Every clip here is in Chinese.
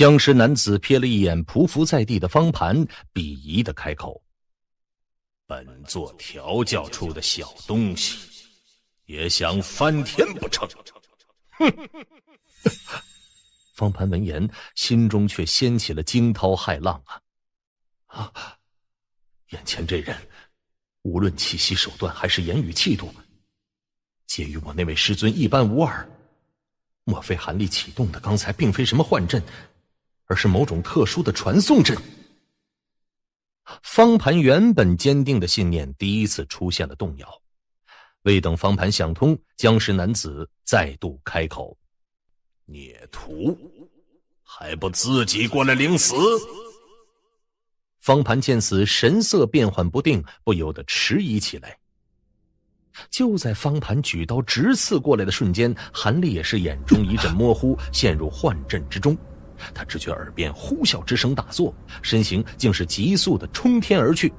僵尸男子瞥了一眼匍匐在地的方盘，鄙夷的开口：“本座调教出的小东西，也想翻天不成？” 方盘闻言，心中却掀起了惊涛骇浪啊！啊！眼前这人，无论气息、手段，还是言语气度，皆与我那位师尊一般无二。莫非韩立启动的刚才并非什么幻阵？而是某种特殊的传送阵。方盘原本坚定的信念第一次出现了动摇。未等方盘想通，僵尸男子再度开口：“孽徒，还不自己过来领死？”方盘见此，神色变幻不定，不由得迟疑起来。就在方盘举刀直刺过来的瞬间，韩立也是眼中一阵模糊，陷入幻阵之中。他只觉耳边呼啸之声大作，身形竟是急速的冲天而去。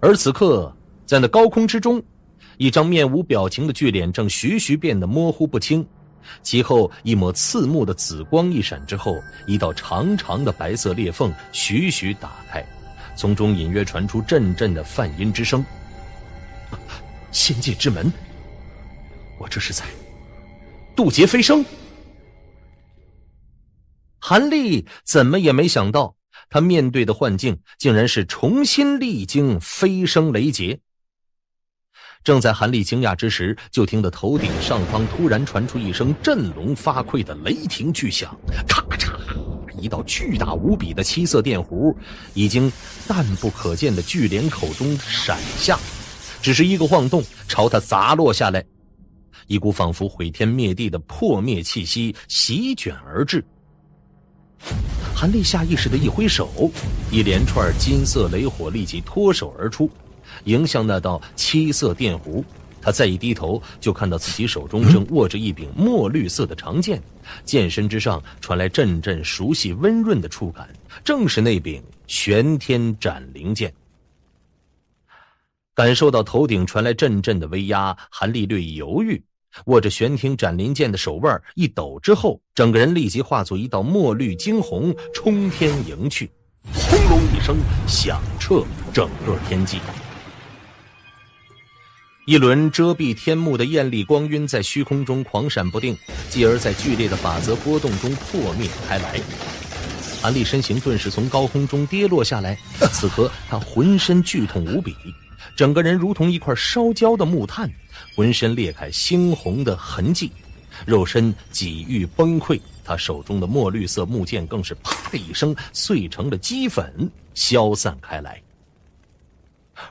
而此刻，在那高空之中，一张面无表情的巨脸正徐徐变得模糊不清，其后一抹刺目的紫光一闪之后，一道长长的白色裂缝徐徐打开，从中隐约传出阵阵的梵音之声。仙界之门，我这是在渡劫飞升？韩立怎么也没想到，他面对的幻境竟然是重新历经飞升雷劫。正在韩立惊讶之时，就听得头顶上方突然传出一声振聋发聩的雷霆巨响，咔嚓！一道巨大无比的七色电弧，已经淡不可见的巨脸口中闪下，只是一个晃动，朝他砸落下来。一股仿佛毁天灭地的破灭气息席卷而至。韩立下意识的一挥手，一连串金色雷火立即脱手而出，迎向那道七色电弧。他再一低头，就看到自己手中正握着一柄墨绿色的长剑，剑身之上传来阵阵熟悉温润的触感，正是那柄玄天斩灵剑。感受到头顶传来阵阵的威压，韩立略一犹豫。握着玄天斩灵剑的手腕一抖之后，整个人立即化作一道墨绿惊鸿冲天迎去。轰隆一声，响彻整个天际。一轮遮蔽天幕的艳丽光晕在虚空中狂闪不定，继而在剧烈的法则波动中破灭开来。韩立身形顿时从高空中跌落下来，此刻他浑身剧痛无比。整个人如同一块烧焦的木炭，浑身裂开猩红的痕迹，肉身几欲崩溃。他手中的墨绿色木剑更是“啪”的一声碎成了齑粉，消散开来。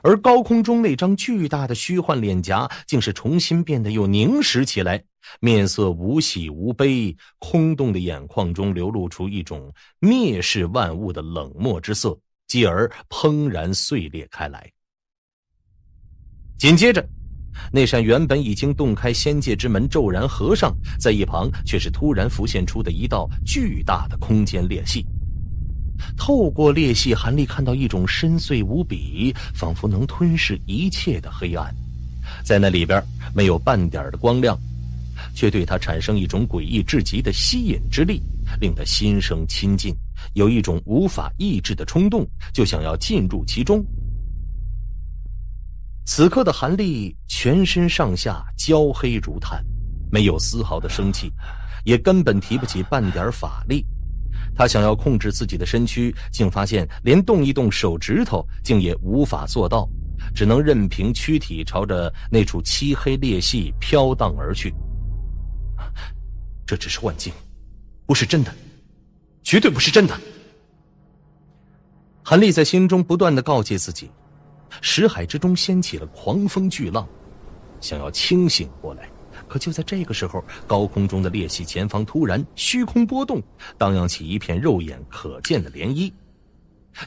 而高空中那张巨大的虚幻脸颊，竟是重新变得又凝实起来，面色无喜无悲，空洞的眼眶中流露出一种蔑视万物的冷漠之色，继而砰然碎裂开来。紧接着，那扇原本已经洞开仙界之门骤然合上，在一旁却是突然浮现出的一道巨大的空间裂隙。透过裂隙，韩立看到一种深邃无比、仿佛能吞噬一切的黑暗，在那里边没有半点的光亮，却对他产生一种诡异至极的吸引之力，令他心生亲近，有一种无法抑制的冲动，就想要进入其中。此刻的韩立全身上下焦黑如炭，没有丝毫的生气，也根本提不起半点法力。他想要控制自己的身躯，竟发现连动一动手指头竟也无法做到，只能任凭躯体朝着那处漆黑裂隙飘荡而去。这只是幻境，不是真的，绝对不是真的！韩立在心中不断的告诫自己。石海之中掀起了狂风巨浪，想要清醒过来，可就在这个时候，高空中的裂隙前方突然虚空波动，荡漾起一片肉眼可见的涟漪。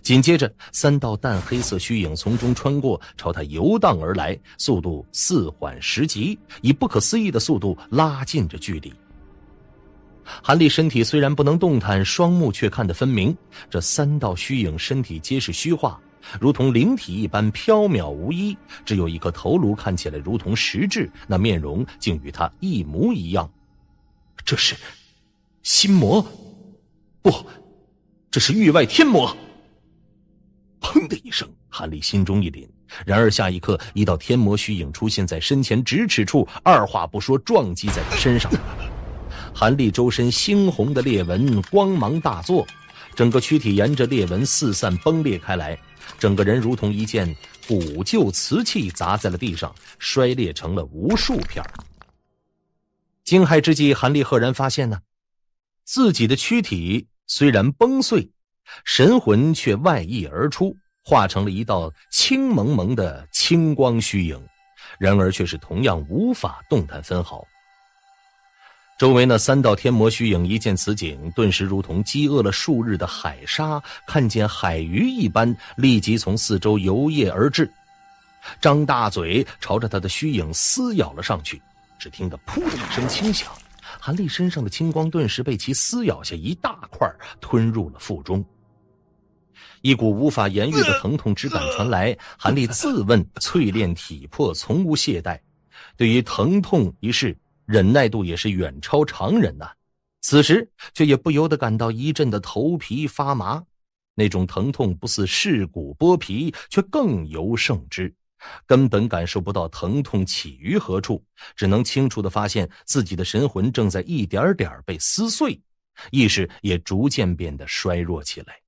紧接着，三道淡黑色虚影从中穿过，朝他游荡而来，速度似缓时急，以不可思议的速度拉近着距离。韩立身体虽然不能动弹，双目却看得分明。这三道虚影身体皆是虚化。如同灵体一般飘渺无依，只有一颗头颅看起来如同实质，那面容竟与他一模一样。这是心魔？不，这是域外天魔！砰的一声，韩立心中一凛。然而下一刻，一道天魔虚影出现在身前咫尺处，二话不说撞击在他身上。韩立周身猩红的裂纹光芒大作，整个躯体沿着裂纹四散崩裂开来。整个人如同一件古旧瓷器砸在了地上，摔裂成了无数片。惊骇之际，韩立赫然发现呢，自己的躯体虽然崩碎，神魂却外溢而出，化成了一道青蒙蒙的青光虚影，然而却是同样无法动弹分毫。周围那三道天魔虚影一见此景，顿时如同饥饿了数日的海沙看见海鱼一般，立即从四周游曳而至，张大嘴朝着他的虚影撕咬了上去。只听得“噗”的一声轻响，韩立身上的青光顿时被其撕咬下一大块，吞入了腹中。一股无法言喻的疼痛之感传来，韩立自问淬炼体魄从无懈怠，对于疼痛一事。忍耐度也是远超常人呐，此时却也不由得感到一阵的头皮发麻，那种疼痛不似噬骨剥皮，却更尤胜之，根本感受不到疼痛起于何处，只能清楚的发现自己的神魂正在一点点被撕碎，意识也逐渐变得衰弱起来。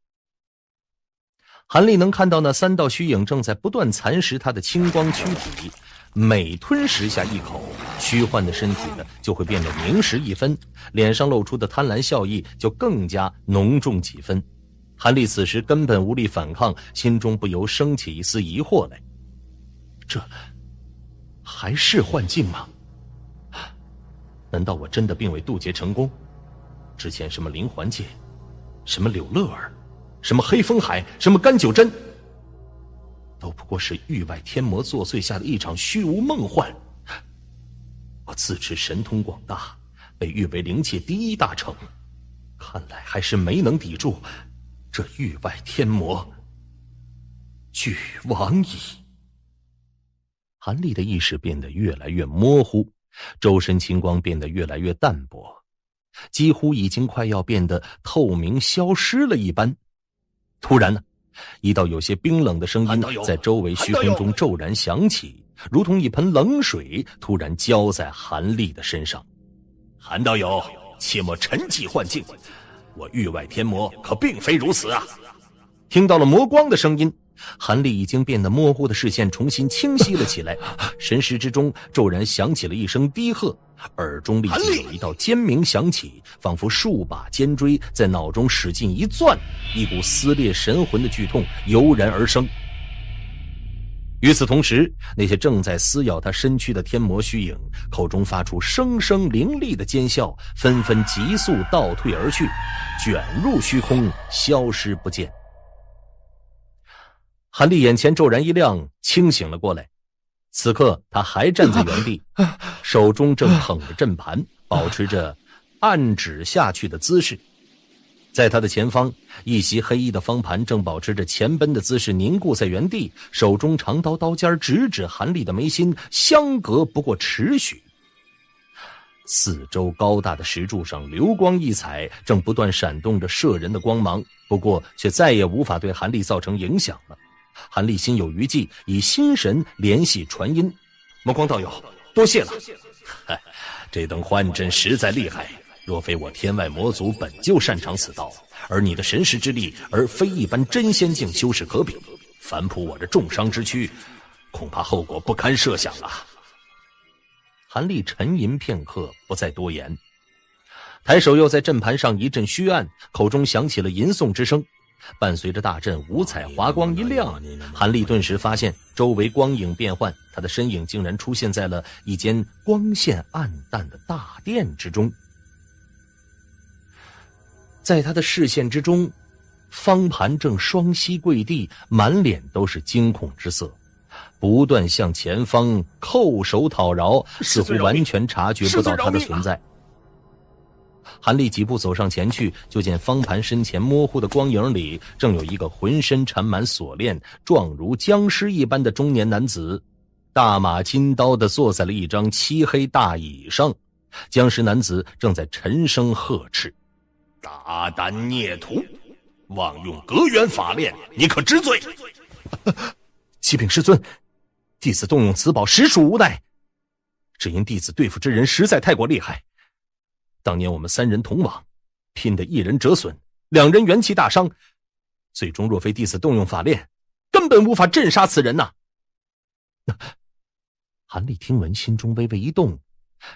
韩立能看到那三道虚影正在不断蚕食他的青光躯体，每吞食下一口，虚幻的身体呢就会变得凝实一分，脸上露出的贪婪笑意就更加浓重几分。韩立此时根本无力反抗，心中不由升起一丝疑惑来：这还是幻境吗？难道我真的并未渡劫成功？之前什么灵环界，什么柳乐儿？什么黑风海，什么甘九真，都不过是域外天魔作祟下的一场虚无梦幻。我自持神通广大，被誉为灵界第一大成，看来还是没能抵住这域外天魔，俱往矣。韩立的意识变得越来越模糊，周身青光变得越来越淡薄，几乎已经快要变得透明、消失了一般。突然呢，一道有些冰冷的声音在周围虚空中骤然响起，如同一盆冷水突然浇在韩立的身上。韩道友，切莫沉寂幻境，我域外天魔可并非如此啊！听到了魔光的声音，韩立已经变得模糊的视线重新清晰了起来，神识之中骤然响起了一声低喝。耳中立即有一道尖鸣响起，仿佛数把尖锥在脑中使劲一攥，一股撕裂神魂的剧痛油然而生。与此同时，那些正在撕咬他身躯的天魔虚影，口中发出声声凌厉的尖啸，纷纷急速倒退而去，卷入虚空，消失不见。韩立眼前骤然一亮，清醒了过来。此刻他还站在原地，手中正捧着阵盘，保持着按指下去的姿势。在他的前方，一袭黑衣的方盘正保持着前奔的姿势，凝固在原地，手中长刀刀尖直指韩立的眉心，相隔不过尺许。四周高大的石柱上流光溢彩，正不断闪动着摄人的光芒，不过却再也无法对韩立造成影响了。韩立心有余悸，以心神联系传音：“魔光道友，多谢了。这等幻阵实在厉害，若非我天外魔族本就擅长此道，而你的神识之力，而非一般真仙境修士可比，反扑我这重伤之躯，恐怕后果不堪设想啊！”韩立沉吟片刻，不再多言，抬手又在阵盘上一阵虚按，口中响起了吟诵之声。伴随着大阵五彩华光一亮，韩立顿时发现周围光影变幻，他的身影竟然出现在了一间光线暗淡的大殿之中。在他的视线之中，方盘正双膝跪地，满脸都是惊恐之色，不断向前方叩首讨饶，似乎完全察觉不到他的存在。韩立几步走上前去，就见方盘身前模糊的光影里，正有一个浑身缠满锁链、状如僵尸一般的中年男子，大马金刀的坐在了一张漆黑大椅上。僵尸男子正在沉声呵斥：“大胆孽徒，妄用隔元法炼，你可知罪？”“ 启禀师尊，弟子动用此宝实属无奈，只因弟子对付之人实在太过厉害。”当年我们三人同往，拼得一人折损，两人元气大伤。最终若非弟子动用法炼，根本无法镇杀此人呐。韩立听闻，心中微微一动，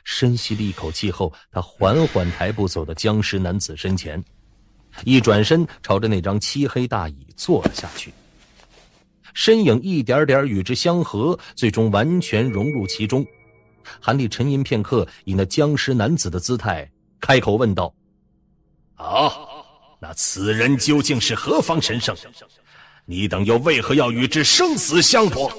深吸了一口气后，他缓缓抬步走到僵尸男子身前，一转身朝着那张漆黑大椅坐了下去，身影一点点与之相合，最终完全融入其中。韩立沉吟片刻，以那僵尸男子的姿态。开口问道：“好，那此人究竟是何方神圣？你等又为何要与之生死相搏？”